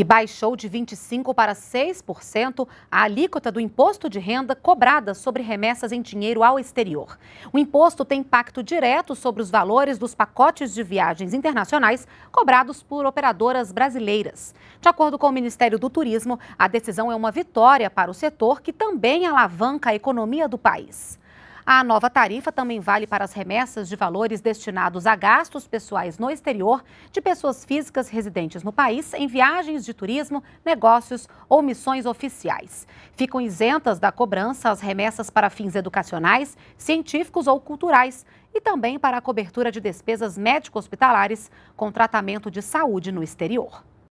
e baixou de 25% para 6% a alíquota do imposto de renda cobrada sobre remessas em dinheiro ao exterior. O imposto tem impacto direto sobre os valores dos pacotes de viagens internacionais cobrados por operadoras brasileiras. De acordo com o Ministério do Turismo, a decisão é uma vitória para o setor que também alavanca a economia do país. A nova tarifa também vale para as remessas de valores destinados a gastos pessoais no exterior de pessoas físicas residentes no país em viagens de turismo, negócios ou missões oficiais. Ficam isentas da cobrança as remessas para fins educacionais, científicos ou culturais e também para a cobertura de despesas médico-hospitalares com tratamento de saúde no exterior.